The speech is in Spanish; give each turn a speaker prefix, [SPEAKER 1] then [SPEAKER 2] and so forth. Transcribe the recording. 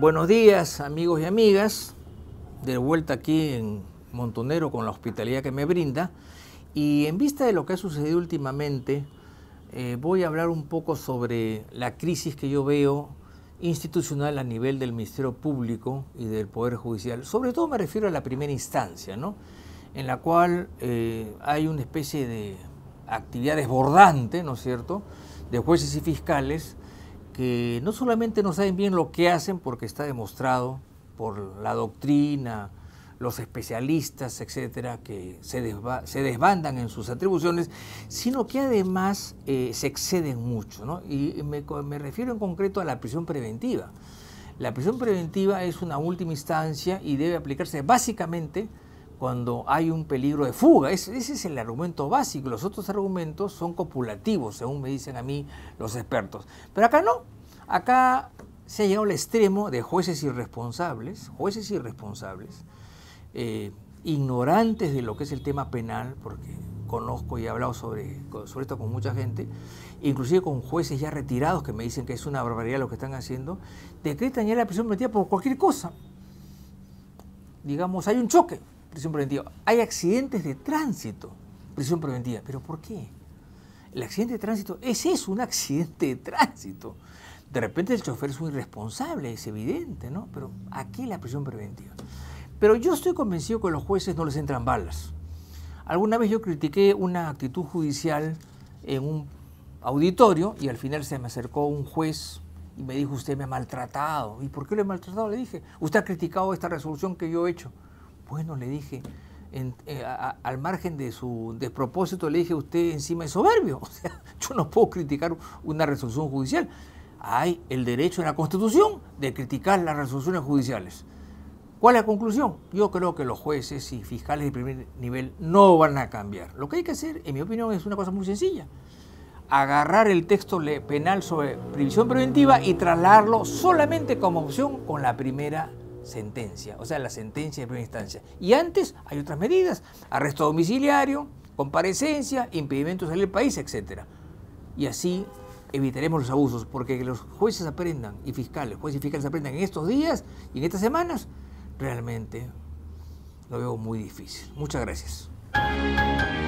[SPEAKER 1] Buenos días amigos y amigas, de vuelta aquí en Montonero con la hospitalidad que me brinda y en vista de lo que ha sucedido últimamente eh, voy a hablar un poco sobre la crisis que yo veo institucional a nivel del Ministerio Público y del Poder Judicial. Sobre todo me refiero a la primera instancia, ¿no? en la cual eh, hay una especie de actividad desbordante, ¿no es cierto?, de jueces y fiscales que no solamente no saben bien lo que hacen, porque está demostrado por la doctrina, los especialistas, etcétera, que se, desbandan en sus atribuciones, sino que además eh, se exceden mucho. Y me, me refiero en concreto a la prisión preventiva. La prisión preventiva es una última instancia y debe aplicarse básicamente cuando hay un peligro de fuga. Ese, es el argumento básico. Los otros argumentos son copulativos, según me dicen a mí los expertos. Pero acá no. Acá se ha llegado al extremo de jueces irresponsables, jueces irresponsables, eh, ignorantes de lo que es el tema penal, porque conozco y he hablado sobre, esto con mucha gente, inclusive con jueces ya retirados que me dicen que es una barbaridad lo que están haciendo, decretan ya la prisión preventiva por cualquier cosa. Digamos, hay un choque, preventiva. Hay accidentes de tránsito, prisión preventiva. ¿Pero por qué? El accidente de tránsito Ese es un accidente de tránsito. De repente el chofer es un irresponsable, es evidente, ¿no? Pero aquí la prisión preventiva. Pero yo estoy convencido que a los jueces no les entran balas. Alguna vez yo critiqué una actitud judicial en un auditorio y al final se me acercó un juez y me dijo, usted me ha maltratado. ¿Y por qué lo he maltratado? Le dije, usted ha criticado esta resolución que yo he hecho. Bueno, le dije, eh, al margen de su despropósito, le dije, usted encima de soberbio. O sea, yo no puedo criticar una resolución judicial. Hay el derecho en la Constitución de criticar las resoluciones judiciales. ¿Cuál es la conclusión? Yo creo que los jueces y fiscales de primer nivel no van a cambiar. Lo que hay que hacer, en mi opinión, es una cosa muy sencilla. Agarrar el texto penal sobre previsión preventiva y trasladarlo solamente como opción con la primera sentencia, o sea, la sentencia de primera instancia. Y antes hay otras medidas, arresto domiciliario, comparecencia, impedimento de salir del país, etc. Y así evitaremos los abusos, porque que los jueces aprendan y fiscales, jueces y fiscales aprendan en estos días y en estas semanas, realmente lo veo muy difícil. Muchas gracias.